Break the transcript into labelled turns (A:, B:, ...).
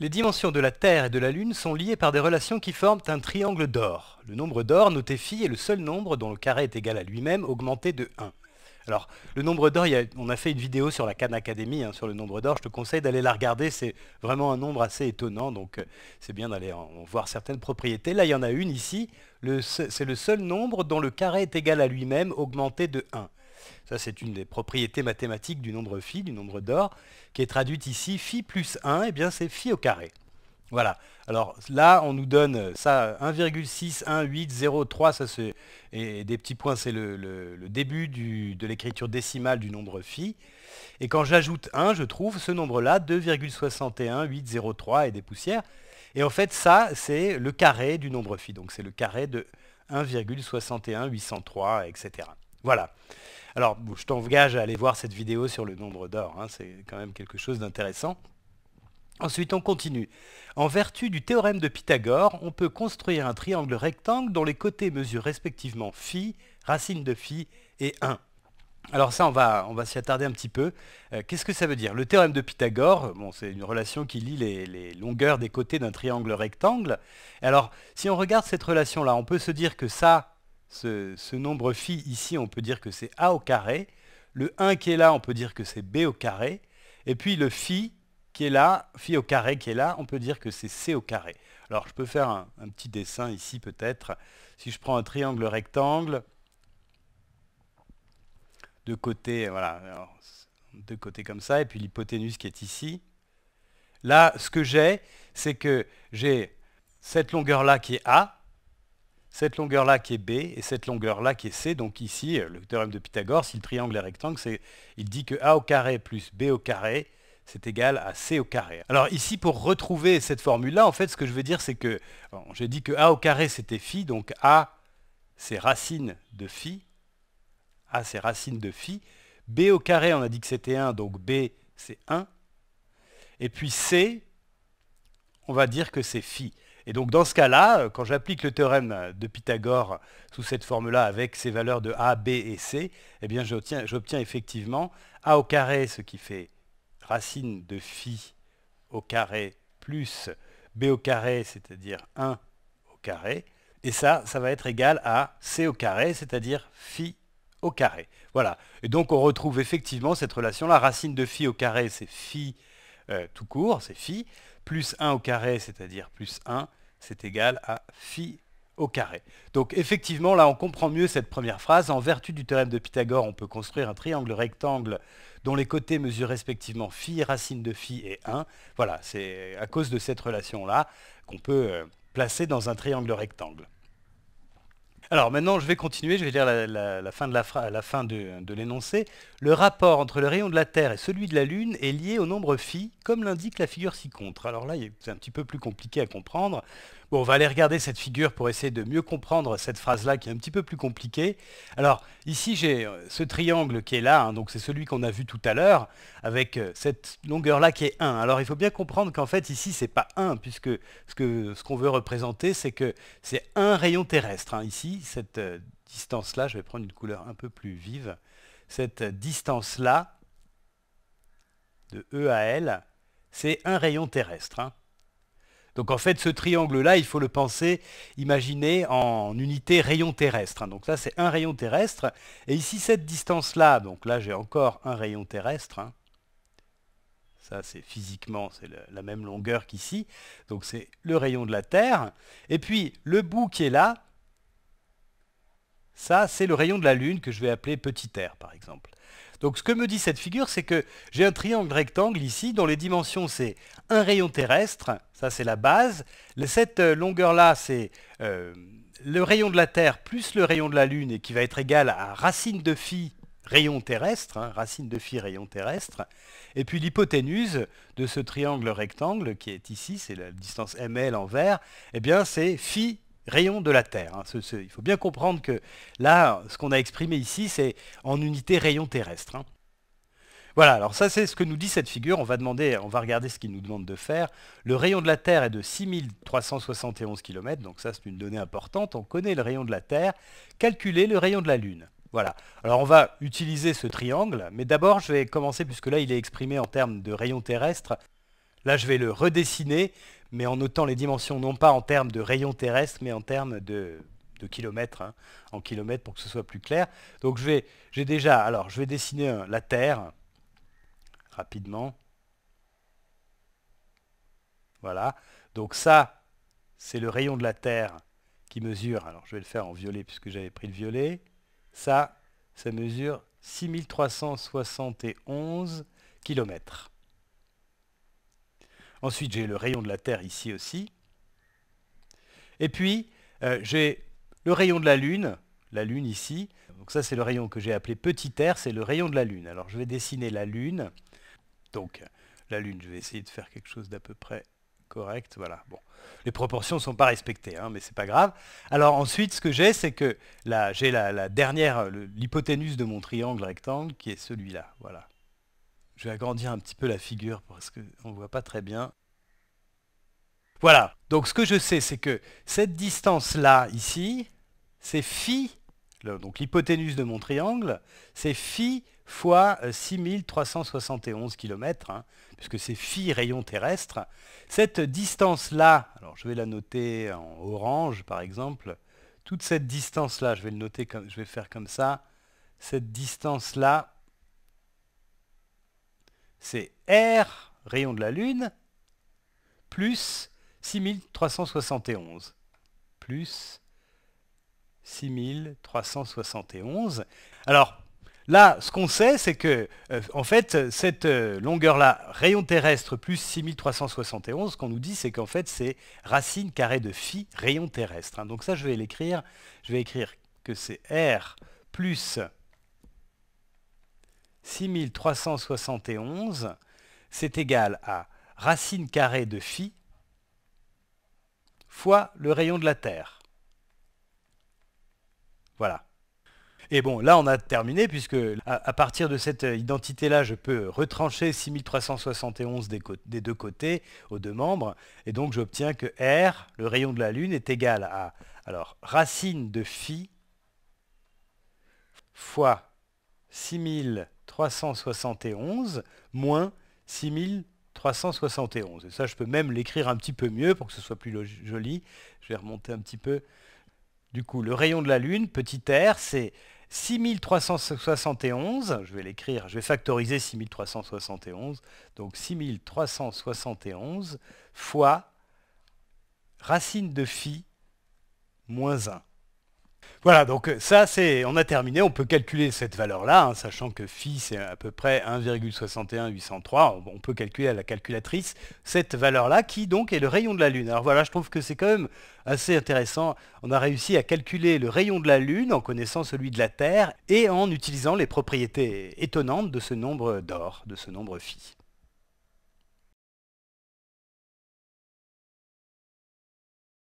A: Les dimensions de la Terre et de la Lune sont liées par des relations qui forment un triangle d'or. Le nombre d'or noté phi est le seul nombre dont le carré est égal à lui-même augmenté de 1. Alors, le nombre d'or, on a fait une vidéo sur la Khan Academy, hein, sur le nombre d'or, je te conseille d'aller la regarder, c'est vraiment un nombre assez étonnant, donc euh, c'est bien d'aller voir certaines propriétés. Là, il y en a une ici, c'est le seul nombre dont le carré est égal à lui-même augmenté de 1. Ça, c'est une des propriétés mathématiques du nombre phi, du nombre d'or, qui est traduite ici. Phi plus 1, et eh bien c'est phi au carré. Voilà. Alors là, on nous donne ça 1,61803, ça c'est et des petits points, c'est le, début de l'écriture décimale du nombre phi. Et quand j'ajoute 1, je trouve ce nombre-là 2,61803, et des poussières. Et en fait, ça, c'est le carré du nombre phi. Donc c'est le carré de 1,61803, etc. Voilà. Alors, je t'engage à aller voir cette vidéo sur le nombre d'or, hein, c'est quand même quelque chose d'intéressant. Ensuite, on continue. En vertu du théorème de Pythagore, on peut construire un triangle rectangle dont les côtés mesurent respectivement phi, racine de phi et 1. Alors ça, on va, on va s'y attarder un petit peu. Euh, qu'est-ce que ça veut dire Le théorème de Pythagore, bon, c'est une relation qui lie les longueurs des côtés d'un triangle rectangle. Alors, si on regarde cette relation-là, on peut se dire que ça, ce, nombre phi ici, on peut dire que c'est a au carré. Le 1 qui est là, on peut dire que c'est b au carré. Et puis le phi qui est là, phi au carré qui est là, on peut dire que c'est c au carré. Alors je peux faire un, petit dessin ici peut-être. Si je prends un triangle rectangle, de côté voilà, deux côtés comme ça, et puis l'hypoténuse qui est ici. Là, ce que j'ai, c'est que j'ai cette longueur-là qui est A, cette longueur-là qui est B et cette longueur-là qui est C. Donc ici, euh, le théorème de Pythagore, si le triangle est rectangle, il dit que A au carré plus B au carré, c'est égal à C au carré. Alors ici, pour retrouver cette formule-là, en fait, ce que je veux dire, c'est que j'ai dit que A au carré, c'était phi, donc A, c'est racine de phi. A, c'est racine de phi. B au carré, on a dit que c'était 1, donc B, c'est 1. Et puis C, on va dire que c'est phi. Et donc dans ce cas-là, euh, quand j'applique le théorème euh, de Pythagore euh, sous cette forme-là avec ces valeurs de a, b et c, eh j'obtiens effectivement a au carré, ce qui fait racine de phi au carré plus b au carré, c'est-à-dire 1 au carré. Et ça, ça va être égal à c au carré, c'est-à-dire phi au carré. Voilà. Et donc on retrouve effectivement cette relation. là racine de phi au carré, c'est phi tout court, c'est phi, plus 1 au carré, c'est-à-dire plus 1, c'est égal à phi au carré. Donc effectivement, là, on comprend mieux cette première phrase. En vertu du théorème de Pythagore, on peut construire un triangle rectangle dont les côtés mesurent respectivement phi, racine de phi et 1. Voilà, c'est à cause de cette relation-là qu'on peut euh, placer dans un triangle rectangle. Alors maintenant, je vais continuer, je vais dire la, fin de l'énoncé. Le rapport entre le rayon de la Terre et celui de la Lune est lié au nombre phi, comme l'indique la figure ci-contre. Alors là, c'est un petit peu plus compliqué à comprendre. Bon, on va aller regarder cette figure pour essayer de mieux comprendre cette phrase-là qui est un petit peu plus compliquée. Alors ici, j'ai euh, ce triangle qui est là, hein, donc c'est celui qu'on a vu tout à l'heure, avec euh, cette longueur-là qui est 1. Alors il faut bien comprendre qu'en fait, ici, c'est pas 1, puisque ce qu'on veut représenter, c'est que c'est un rayon terrestre. Hein, ici, cette euh, distance-là, je vais prendre une couleur un peu plus vive, cette distance-là, de E à L, c'est un rayon terrestre. Hein. Donc en fait, ce triangle-là, il faut le penser, imaginer en unité rayon terrestre. Hein. Donc ça, c'est un rayon terrestre. Et ici, cette distance-là, donc là, j'ai encore un rayon terrestre. Hein. Ça, c'est physiquement, c'est la même longueur qu'ici. Donc c'est le rayon de la Terre. Et puis, le bout qui est là, ça, c'est le rayon de la Lune que je vais appeler petit r, par exemple. Donc ce que me dit cette figure, c'est que j'ai un triangle rectangle ici, dont les dimensions, c'est un rayon terrestre, ça c'est la base. Cette euh, longueur-là, c'est euh, le rayon de la Terre plus le rayon de la Lune, et qui va être égal à racine de phi rayon terrestre, hein, racine de phi rayon terrestre, et puis l'hypoténuse de ce triangle rectangle qui est ici, c'est la distance ml en vert, eh bien c'est phi rayon de la Terre. Hein. il faut bien comprendre que là, ce qu'on a exprimé ici, c'est en unité rayon terrestre. Hein. Voilà, alors ça c'est ce que nous dit cette figure, on va, demander, on va regarder ce qu'il nous demande de faire. Le rayon de la Terre est de 6371 km, donc ça c'est une donnée importante, on connaît le rayon de la Terre, calculer le rayon de la Lune. Voilà, alors on va utiliser ce triangle, mais d'abord je vais commencer, puisque là il est exprimé en termes de rayon terrestre, Là, je vais le redessiner, mais en notant les dimensions, non pas en termes de rayon terrestre, mais en termes de, kilomètres, hein, en kilomètres pour que ce soit plus clair. Donc, je vais, j'ai déjà, alors, je vais dessiner euh, la Terre, rapidement. Voilà. Donc ça, c'est le rayon de la Terre qui mesure, alors je vais le faire en violet puisque j'avais pris le violet, ça, ça mesure 6371 km. Ensuite, j'ai le rayon de la Terre ici aussi. Et puis, euh, j'ai le rayon de la Lune, la Lune ici. Donc ça, c'est le rayon que j'ai appelé petit r, c'est le rayon de la Lune. Alors, je vais dessiner la Lune. Donc, la Lune, je vais essayer de faire quelque chose d'à peu près correct. Voilà, bon. Les proportions ne sont pas respectées, hein, mais n'est pas grave. Alors ensuite, ce que j'ai, c'est que j'ai la, la, dernière, l'hypoténuse de mon triangle rectangle, qui est celui-là. Voilà, je vais agrandir un petit peu la figure parce qu'on ne voit pas très bien. Voilà, donc ce que je sais, c'est que cette distance-là, ici, c'est phi, donc l'hypoténuse de mon triangle, c'est phi fois 6371 euh, km, hein, puisque c'est phi rayon terrestre. Cette distance-là, alors je vais la noter en orange par exemple, toute cette distance-là, je vais le noter comme, je vais faire comme ça, cette distance-là, c'est R, rayon de la Lune, plus 6371. Plus 6371. Alors, Là, ce qu'on sait, c'est que, euh, en fait, cette euh, longueur-là, rayon terrestre plus 6371, ce qu'on nous dit, c'est qu'en fait, c'est racine carrée de phi, rayon terrestre. Hein. Donc ça, je vais l'écrire. Je vais écrire que c'est R plus 6371, c'est égal à racine carrée de phi fois le rayon de la Terre. Voilà. Et bon, là, on a terminé, puisque à, partir de cette identité-là, je peux retrancher 6371 des, deux côtés, aux deux membres, et donc j'obtiens que R, le rayon de la Lune, est égal à alors, racine de phi fois 6000. 371 moins 6371. Et ça, je peux même l'écrire un petit peu mieux pour que ce soit plus joli. Je vais remonter un petit peu. Du coup, le rayon de la Lune, petit r, c'est 6371. Je vais l'écrire, je vais factoriser 6371. Donc 6371 fois racine de phi moins 1. Voilà, donc euh, ça, c'est, on a terminé. On peut calculer cette valeur-là, hein, sachant que phi, c'est à peu près 1,61803. On peut calculer à la calculatrice cette valeur-là, qui donc est le rayon de la Lune. Alors voilà, je trouve que c'est quand même assez intéressant. On a réussi à calculer le rayon de la Lune en connaissant celui de la Terre et en utilisant les propriétés étonnantes de ce nombre d'or, de ce nombre phi.